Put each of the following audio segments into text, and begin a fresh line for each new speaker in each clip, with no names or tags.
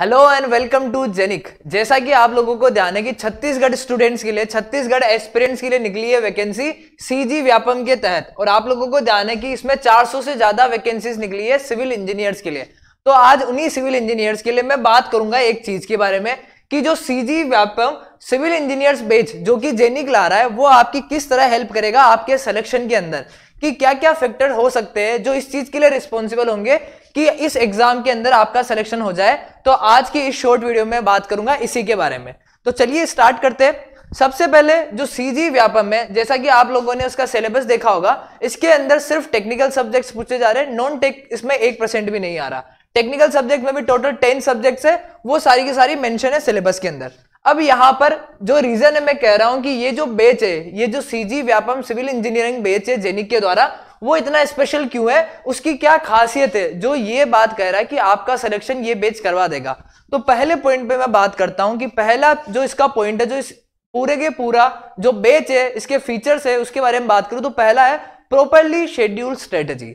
hello and welcome to Genic जैसा कि आप लोगों को ध्यान है कि छत्तीसगढ़ स्टूडेंट्स के लिए छत्तीसगढ़ एस्पिरेंट्स के लिए निकली है वैकेंसी सीजी व्यापम के तहत और आप लोगों को ध्यान है कि इसमें 400 से ज्यादा वैकेंसीज निकली है सिविल इंजीनियर्स के लिए तो आज उन्हीं सिविल इंजीनियर्स के लिए मैं बात करूंगा एक चीज के बारे में कि जो सी व्यापम सिविल इंजीनियर्स बेच जो कि जेनिक ला रहा है वो आपकी किस तरह हेल्प करेगा आपके सिलेक्शन के अंदर कि क्या क्या फैक्टर हो सकते हैं जो इस चीज के लिए रिस्पॉन्सिबल होंगे कि इस एग्जाम के अंदर आपका सिलेक्शन हो जाए तो आज की इस शॉर्ट वीडियो में बात करूंगा इसी के बारे में तो चलिए स्टार्ट करते हैं सबसे पहले जो सीजी व्यापम है जैसा कि आप लोगों ने उसका सिलेबस देखा होगा इसके अंदर सिर्फ टेक्निकल सब्जेक्ट्स पूछे जा रहे हैं नॉन टेक इसमें एक परसेंट भी नहीं आ रहा टेक्निकल सब्जेक्ट में भी टोटल टेन सब्जेक्ट्स है वो सारी की सारी मेंशन है सिलेबस के अंदर अब यहां पर जो रीजन है मैं कह रहा हूं कि ये जो बेच है ये जो सीजी व्यापम सिविल इंजीनियरिंग बेच है जेनिक के द्वारा वो इतना स्पेशल क्यों है उसकी क्या खासियत है जो ये बात कह रहा है कि आपका सिलेक्शन ये बेच करवा देगा तो पहले पॉइंट पे मैं बात करता हूं कि पहला जो इसका पॉइंट है जो इस पूरे के पूरा जो बेच है इसके फीचर्स है उसके बारे में बात करूं तो पहला है प्रॉपरली शेड्यूल स्ट्रेटेजी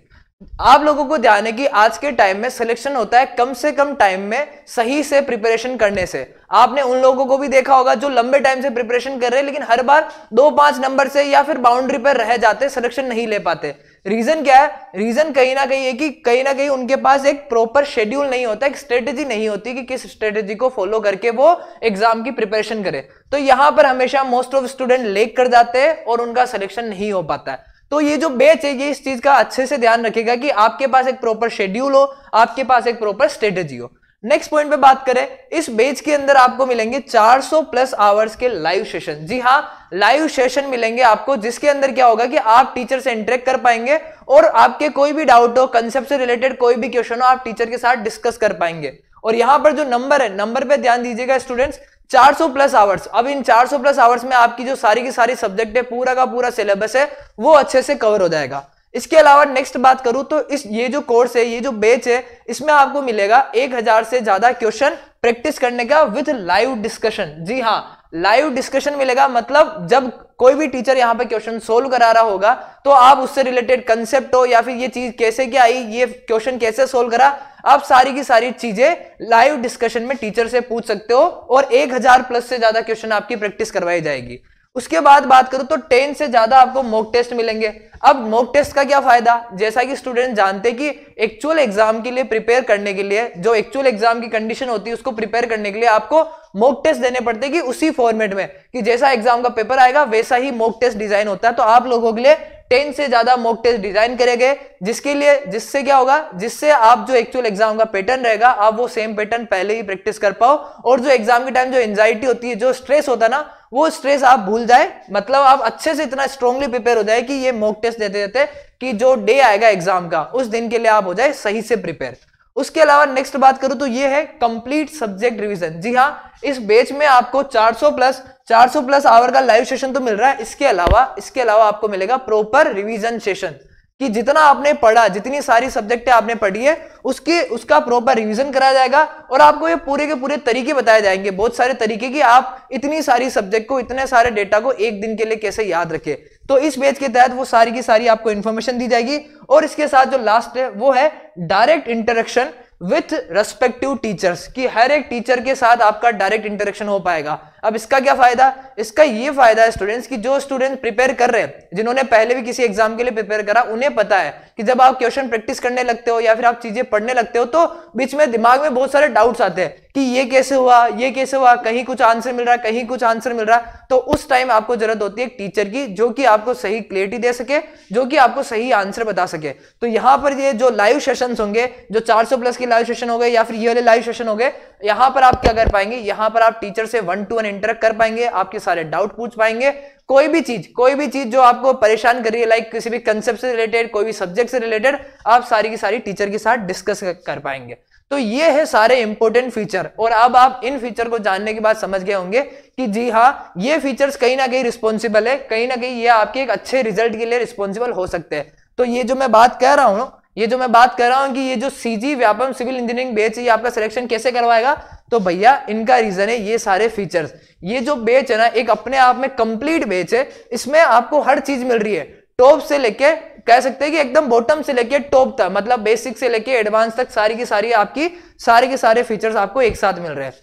आप लोगों को ध्यान है कि आज के टाइम में सिलेक्शन होता है कम से कम टाइम में सही से प्रिपरेशन करने से आपने उन लोगों को भी देखा होगा जो लंबे टाइम से प्रिपरेशन कर रहे हैं लेकिन हर बार दो पांच नंबर से या फिर बाउंड्री पर रह जाते सिलेक्शन नहीं ले पाते रीजन क्या है रीजन कहीं ना कहीं है कि कहीं ना कहीं उनके पास एक प्रॉपर शेड्यूल नहीं होता एक स्ट्रेटेजी नहीं होती कि किस स्ट्रेटेजी को फॉलो करके वो एग्जाम की प्रिपरेशन करे तो यहां पर हमेशा मोस्ट ऑफ स्टूडेंट लेक कर जाते हैं और उनका सिलेक्शन नहीं हो पाता है तो ये जो बैच है ये इस चीज का अच्छे से ध्यान रखेगा कि आपके पास एक प्रॉपर शेड्यूल हो आपके पास एक प्रॉपर स्ट्रेटेजी हो नेक्स्ट पॉइंट पे बात करें इस बेच के अंदर आपको मिलेंगे 400 प्लस आवर्स के लाइव सेशन जी हाँ लाइव सेशन मिलेंगे आपको जिसके अंदर क्या होगा कि आप टीचर से इंटरेक्ट कर पाएंगे और आपके कोई भी डाउट हो कंसेप्ट से रिलेटेड कोई भी क्वेश्चन हो आप टीचर के साथ डिस्कस कर पाएंगे और यहां पर जो नंबर है नंबर पे ध्यान दीजिएगा स्टूडेंट्स 400 प्लस आवर्स अब इन 400 प्लस आवर्स में आपकी जो सारी की सारी सब्जेक्ट है पूरा का पूरा सिलेबस है वो अच्छे से कवर हो जाएगा इसके अलावा नेक्स्ट बात करूं तो इस ये जो कोर्स है ये जो बेच है इसमें आपको मिलेगा एक हजार से ज्यादा क्वेश्चन प्रैक्टिस करने का विथ लाइव डिस्कशन जी हाँ लाइव डिस्कशन मिलेगा मतलब जब कोई भी टीचर यहां पे क्वेश्चन सोल्व करा रहा होगा तो आप उससे रिलेटेड कंसेप्ट हो या फिर ये चीज कैसे क्या आई ये क्वेश्चन कैसे सोल्व करा आप सारी की सारी चीजें लाइव डिस्कशन में टीचर से पूछ सकते हो और एक हजार प्लस से ज्यादा क्वेश्चन आपकी प्रैक्टिस करवाई जाएगी उसके बाद बात करूं तो टेन से ज्यादा आपको मॉक टेस्ट मिलेंगे अब मॉक टेस्ट का क्या फायदा जैसा कि स्टूडेंट जानते कि एक्चुअल एग्जाम के लिए प्रिपेयर करने के लिए जो एक्चुअल एग्जाम की कंडीशन होती है उसको प्रिपेयर करने के लिए आपको मॉक टेस्ट देने पड़ते हैं कि उसी फॉर्मेट में कि जैसा एग्जाम का पेपर आएगा वैसा ही मॉक टेस्ट डिजाइन होता है तो आप लोगों के लिए टेन से ज्यादा मॉक टेस्ट डिजाइन करे गए जिसके लिए जिससे क्या होगा जिससे आप जो एक्चुअल एग्जाम का पैटर्न रहेगा आप वो सेम पैटर्न पहले ही प्रैक्टिस कर पाओ और जो एग्जाम के टाइम जो एंजाइटी होती है जो स्ट्रेस होता है ना वो स्ट्रेस आप भूल जाए मतलब आप अच्छे से इतना स्ट्रांगली प्रिपेयर हो जाए कि ये मॉक टेस्ट देते देते कि जो डे आएगा एग्जाम का उस दिन के लिए आप हो जाए सही से प्रिपेयर उसके अलावा नेक्स्ट बात करूं तो ये है कंप्लीट सब्जेक्ट रिवीजन जी हाँ इस बेच में आपको 400 प्लस 400 प्लस आवर का लाइव सेशन तो मिल रहा है इसके अलावा इसके अलावा आपको मिलेगा प्रॉपर रिवीजन सेशन कि जितना आपने पढ़ा जितनी सारी सब्जेक्ट आपने पढ़ी है उसके उसका प्रॉपर रिवीजन कराया जाएगा और आपको ये पूरे के पूरे तरीके बताए जाएंगे बहुत सारे तरीके की आप इतनी सारी सब्जेक्ट को इतने सारे डेटा को एक दिन के लिए कैसे याद रखें तो इस पेज के तहत वो सारी की सारी आपको इन्फॉर्मेशन दी जाएगी और इसके साथ जो लास्ट है वो है direct interaction with respective teachers की हर एक टीचर के साथ आपका डायरेक्ट इंटरेक्शन हो पाएगा अब इसका क्या फायदा इसका ये फायदा है स्टूडेंट्स की जो स्टूडेंट प्रिपेयर कर रहे हैं जिन्होंने पहले भी किसी एग्जाम के लिए प्रिपेयर करा उन्हें पता है कि जब आप क्वेश्चन प्रैक्टिस करने लगते हो या फिर आप चीजें पढ़ने लगते हो तो बीच में दिमाग में बहुत सारे डाउट्स आते हैं कि ये कैसे हुआ ये कैसे हुआ कहीं कुछ आंसर मिल रहा है कहीं कुछ आंसर मिल रहा है तो उस टाइम आपको जरूरत होती है टीचर की जो कि आपको सही क्लियरिटी दे सके जो कि आपको सही आंसर बता सके तो यहां पर ये जो लाइव सेशन होंगे जो 400 प्लस के लाइव सेशन हो गए या फिर ये वाले लाइव सेशन हो गए यहां पर आप क्या कर पाएंगे यहां पर आप टीचर से वन टू वन इंटरेक्ट कर पाएंगे आपके सारे डाउट पूछ पाएंगे कोई भी चीज कोई भी चीज जो आपको परेशान कर रही है लाइक किसी भी कंसेप्ट से रिलेटेड कोई भी सब्जेक्ट से रिलेटेड आप सारी की सारी टीचर के साथ डिस्कस कर पाएंगे तो ये है सारे इंपोर्टेंट फीचर और अब आप इन फीचर को जानने के बाद समझ गए होंगे कि जी हाँ ये फीचर्स कहीं ना कहीं रिस्पॉन्सिबल है कहीं ना कहीं ये आपके एक अच्छे रिजल्ट के लिए रिस्पॉन्सिबल हो सकते हैं तो ये जो मैं बात कह रहा हूं ये जो मैं बात कर रहा हूँ कि ये जो सीजी व्यापम सिविल इंजीनियरिंग बेच ये आपका सिलेक्शन कैसे करवाएगा तो भैया इनका रीजन है ये सारे फीचर्स ये जो बेच है ना एक अपने आप में कंप्लीट बेच है इसमें आपको हर चीज मिल रही है टॉप से लेके कह सकते हैं कि एकदम बॉटम से लेके टॉप तक मतलब बेसिक से लेके एडवांस तक सारी की सारी आपकी सारे के सारे फीचर्स आपको एक साथ मिल रहे हैं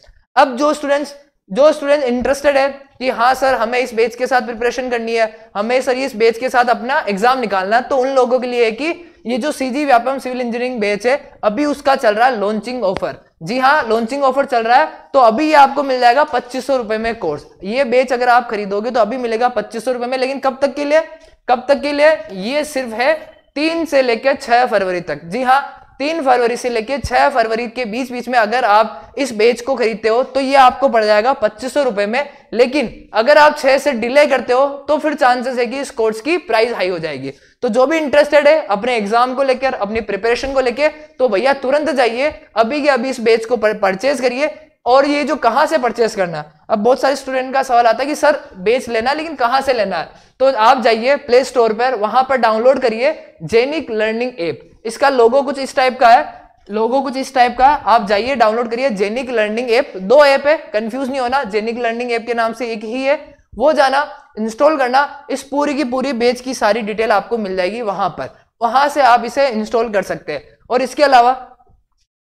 अब जो स्टूडेंट्स जो स्टूडेंट इंटरेस्टेड है कि हाँ सर हमें इस बेच के साथ प्रिपरेशन करनी है हमें सर इस बेच के साथ अपना एग्जाम निकालना है तो उन लोगों के लिए है कि ये जो CG Vyapam civil engineering batch है अभी उसका चल रहा है लॉन्चिंग ऑफर जी हाँ लॉन्चिंग ऑफर चल रहा है तो अभी ये आपको मिल जाएगा पच्चीस सौ रुपए में कोर्स ये बेच अगर आप खरीदोगे तो अभी मिलेगा पच्चीस सौ रुपए में लेकिन कब तक के लिए कब तक के लिए ये सिर्फ है तीन से लेकर छह फरवरी तक जी हाँ तीन फरवरी से लेके छह फरवरी के बीच बीच में अगर आप इस बेच को खरीदते हो तो ये आपको पड़ जाएगा पच्चीस सौ रुपए में लेकिन अगर आप छह से डिले करते हो तो फिर चांसेस है कि इस कोर्स की प्राइस हाई हो जाएगी तो जो भी इंटरेस्टेड है अपने एग्जाम को लेकर अपनी प्रिपरेशन को लेकर तो भैया तुरंत जाइए अभी के अभी इस बेच को परचेज करिए और ये जो कहाँ से परचेस करना है अब बहुत सारे स्टूडेंट का सवाल आता है कि सर बेच लेना लेकिन कहाँ से लेना है तो आप जाइए प्ले स्टोर पर वहां पर डाउनलोड करिए जेनिक लर्निंग एप इसका लोगो कुछ इस टाइप का है लोगो कुछ इस टाइप का आप जाइए डाउनलोड करिए जेनिक लर्निंग एप दो ऐप है कंफ्यूज नहीं होना जेनिक लर्निंग एप के नाम से एक ही है वो जाना इंस्टॉल करना इस पूरी की पूरी बेच की सारी डिटेल आपको मिल जाएगी वहां पर वहां से आप इसे इंस्टॉल कर सकते हैं और इसके अलावा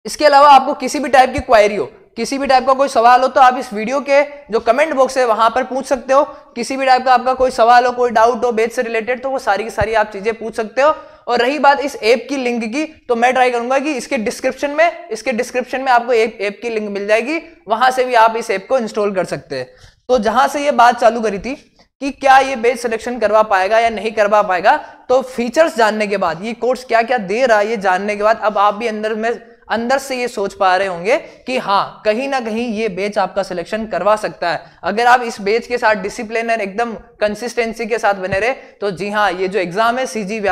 इसके अलावा आपको किसी भी टाइप की क्वायरी हो किसी भी टाइप का कोई सवाल हो तो आप इस वीडियो के जो कमेंट बॉक्स है वहां पर पूछ सकते हो किसी भी टाइप का आपका कोई सवाल हो कोई डाउट हो बेच से रिलेटेड तो वो सारी की सारी आप चीजें पूछ सकते हो और रही बात इस ऐप की लिंक की तो मैं ट्राई करूंगा कि इसके डिस्क्रिप्शन में इसके डिस्क्रिप्शन में आपको एक ऐप की लिंक मिल जाएगी वहां से भी आप इस ऐप को इंस्टॉल कर सकते हैं तो जहां से ये बात चालू करी थी कि क्या ये बेच सिलेक्शन करवा पाएगा या नहीं करवा पाएगा तो फीचर्स जानने के बाद ये कोर्स क्या क्या दे रहा है ये जानने के बाद अब आप भी अंदर में अंदर से ये सोच पा रहे होंगे कि हाँ कहीं ना कहीं ये बेच आपका सिलेक्शन करवा सकता है अगर आप इस बेच के साथ डिसिप्लिन एकदम कंसिस्टेंसी के साथ बने रहे तो जी हाँ ये जो एग्जाम है सी जी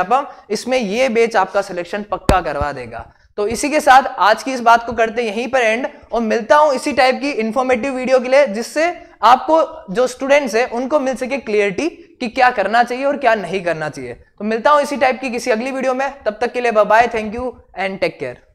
इसमें ये बेच आपका सिलेक्शन पक्का करवा देगा तो इसी के साथ आज की इस बात को करते यहीं पर एंड और मिलता हूं इसी टाइप की इंफॉर्मेटिव वीडियो के लिए जिससे आपको जो स्टूडेंट्स हैं उनको मिल सके क्लियरिटी कि क्या करना चाहिए और क्या नहीं करना चाहिए तो मिलता हूं इसी टाइप की किसी अगली वीडियो में तब तक के लिए bye thank you and take care